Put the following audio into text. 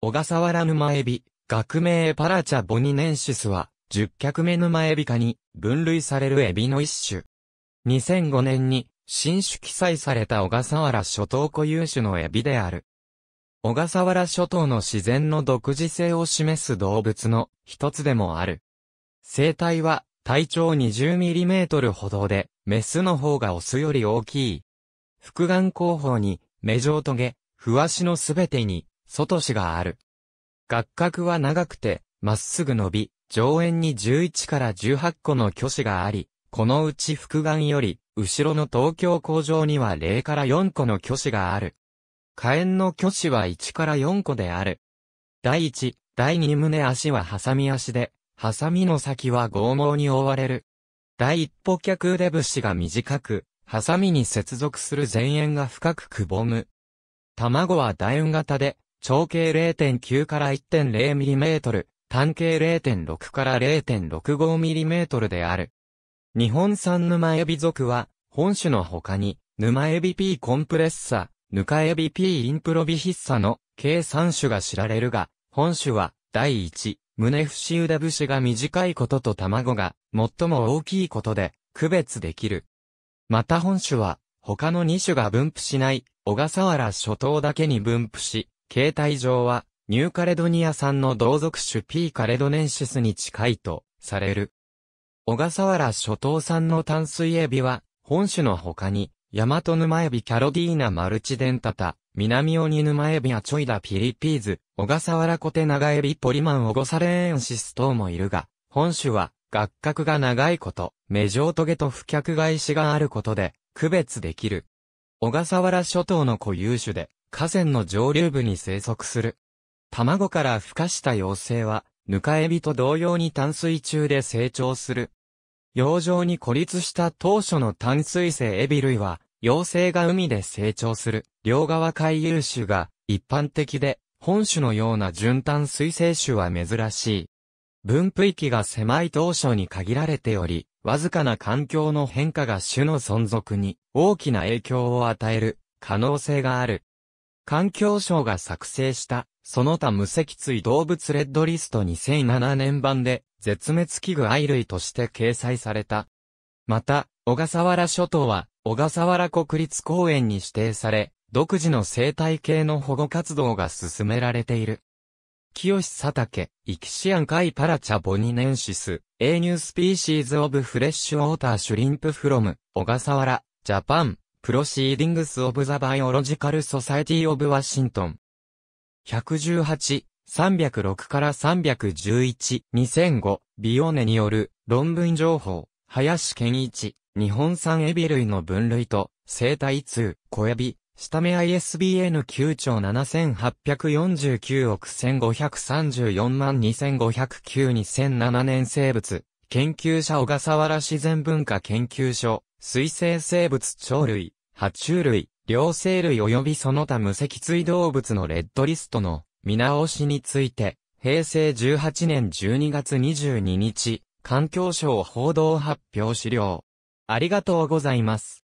小笠原沼エビ、学名パラチャボニネンシスは、十脚目沼エビ科に分類されるエビの一種。2005年に新種記載された小笠原諸島固有種のエビである。小笠原諸島の自然の独自性を示す動物の一つでもある。生態は体長2 0トルほどで、メスの方がオスより大きい。複眼後方に、目状ゲ、ふわしのすべてに、外視がある。学角は長くて、まっすぐ伸び、上縁に11から18個の虚子があり、このうち複眼より、後ろの東京工場には0から4個の虚子がある。火炎の虚子は1から4個である。第1、第2胸足はハサミ足で、ハサミの先は剛毛に覆われる。第一歩脚腕節が短く、ハサミに接続する前縁が深くくぼむ。卵は楕円型で、長径0.9から1.0ミリメートル、単径0.6から0.65ミリメートルである。日本産沼エビ属は、本種の他に、沼エビ P コンプレッサ、ヌカエビ P インプロビヒッサの計3種が知られるが、本種は、第一、胸節腕節が短いことと卵が最も大きいことで区別できる。また本種は、他の2種が分布しない小笠原諸島だけに分布し、形態上は、ニューカレドニア産の同族種 P. カレドネンシスに近いと、される。小笠原諸島産の淡水エビは、本種の他に、ヤマトヌマエビキャロディーナマルチデンタタ、南オニマエビアチョイダピリピーズ、小笠原コテナガエビポリマンオゴサレーンシス等もいるが、本種は、学角が長いこと、メジ目トゲと不脚返しがあることで、区別できる。小笠原諸島の固有種で、河川の上流部に生息する。卵から孵化した幼生は、ヌカエビと同様に淡水中で成長する。洋上に孤立した当初の淡水性エビ類は、幼生が海で成長する、両側回遊種が一般的で、本種のような純淡水性種は珍しい。分布域が狭い当初に限られており、わずかな環境の変化が種の存続に大きな影響を与える可能性がある。環境省が作成した、その他無脊椎動物レッドリスト2007年版で、絶滅危惧愛類として掲載された。また、小笠原諸島は、小笠原国立公園に指定され、独自の生態系の保護活動が進められている。清佐竹、イキシアンカイパラチャボニネンシス、A New Species of Fresh Water Shrimp from 小笠原、ジャパン。Proceedings of the Biological Society of Washington。118、306から311、2005、ビオネによる論文情報、林健一、日本産エビ類の分類と、生態通、小エビ、下目 ISBN9 兆7849億1534万2509 2007年生物、研究者小笠原自然文化研究所、水生生物鳥類、爬虫類、両生類及びその他無脊椎動物のレッドリストの見直しについて、平成18年12月22日、環境省報道発表資料。ありがとうございます。